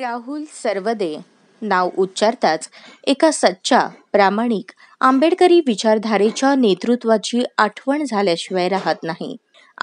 राहुल सर्वदे नाव उच्चारताच एका सच्चा प्रामाणिक आंबेडकरी विचारधारेच्या नेतृत्वाची आठवण झाल्याशिवाय राहत नाही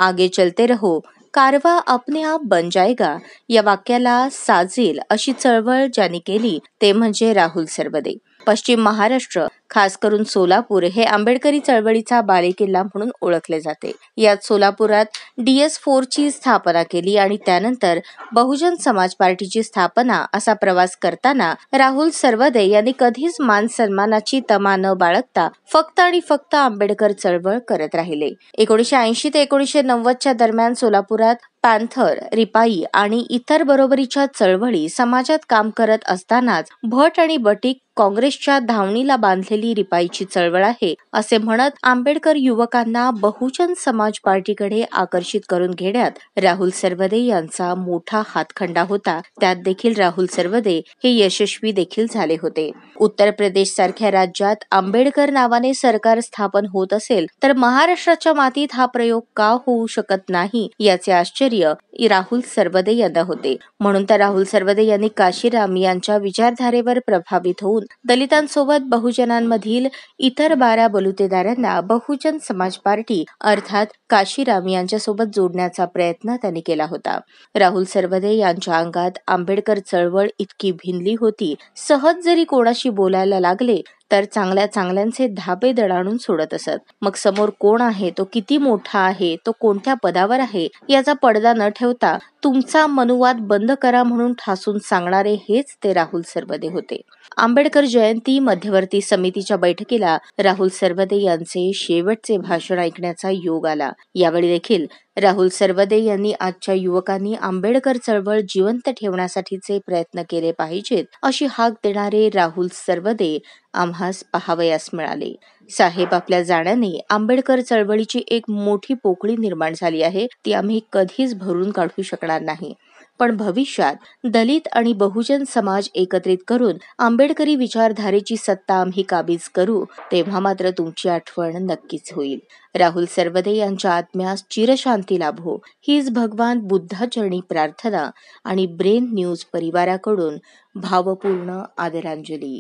आगे चलते रहो कारवा अपने आप बन जायगा या वाक्याला साजेल अशी चळवळ ज्यांनी केली ते म्हणजे राहुल सर्वदे पश्चिम महाराष्ट्र खास करून सोलापूर हे आंबेडकरी चळवळीचा बालेकिल्ला म्हणून ओळखले जाते यात सोलापुरात डी डीएस फोरची स्थापना केली आणि त्यानंतर बहुजन समाज पार्टीची स्थापना असा प्रवास करताना राहुल सर्वदे यांनी कधीच मान सन्मानाची तमा न बाळगता फक्त आणि फक्त आंबेडकर चळवळ करत राहिले एकोणीशे ऐंशी ते एकोणीशे नव्वदच्या दरम्यान सोलापुरात पॅन्थर रिपाई आणि इतर बरोबरीच्या चळवळी समाजात काम करत असतानाच भट आणि बटीक काँग्रेसच्या धावणीला बांधलेली रिपाईची चळवळ आहे असे म्हणत आंबेडकर युवकांना बहुजन समाज पार्टीकडे आकर्षित करून घेण्यात राहुल सरवदे यांचा मोठा हातखंडा होता त्यात देखील राहुल सरवदे हे यशस्वी देखील झाले होते उत्तर प्रदेश सारख्या राज्यात आंबेडकर नावाने सरकार स्थापन होत असेल तर महाराष्ट्राच्या मातीत हा प्रयोग का होऊ शकत नाही याचे आश्चर्य राहुल सरवदे यांना होते म्हणून तर राहुल सरवदे यांनी काशीराम यांच्या विचारधारेवर प्रभावित होऊन दलितांसोबत बहुजनांमधील इतर बारा बलुतेदारांना बहुजन समाज पार्टी अर्थात काशीराम यांच्यासोबत जोडण्याचा प्रयत्न त्यांनी केला होता राहुल सरवदे यांच्या अंगात आंबेडकर चळवळ इतकी भिनली होती सहज जरी कोणाशी बोलायला लागले तर चांगल्या चांगल्यांचे धाबे दडाणून सोडत असत मग समोर कोण आहे तो किती मोठा आहे तो कोणत्या पदावर आहे याचा पडदा न ठेवता तुमचा मनुवाद बंद करा म्हणून ठासून सांगणारे हेच ते राहुल सरवदे होते आंबेडकर जयंती मध्यवर्ती समितीच्या बैठकीला राहुल सरवदे यांचे शेवटचे भाषण ऐकण्याचा योग आला यावेळी देखील राहुल सर्वदे यांनी आजच्या युवकांनी आंबेडकर चळवळ जिवंत ठेवण्यासाठीचे प्रयत्न केले पाहिजेत अशी हाक देणारे राहुल सर्वदे आम्हास पाहावयास मिळाले साहेब आपल्या जाण्याने आंबेडकर चळवळीची एक मोठी पोकळी निर्माण झाली आहे ती आम्ही कधीच भरून काढू शकणार नाही पण भविष्यात दलित आणि बहुजन समाज एकत्रित करून आंबेडकरी विचारधारेची सत्ता आम्ही काबीज करू तेव्हा मात्र तुमची आठवण नक्कीच होईल राहुल सर्वदे यांच्या आत्म्यास चिरशांती लाभो हीच भगवान बुद्धाचरणी प्रार्थना आणि ब्रेन न्यूज परिवाराकडून भावपूर्ण आदरांजली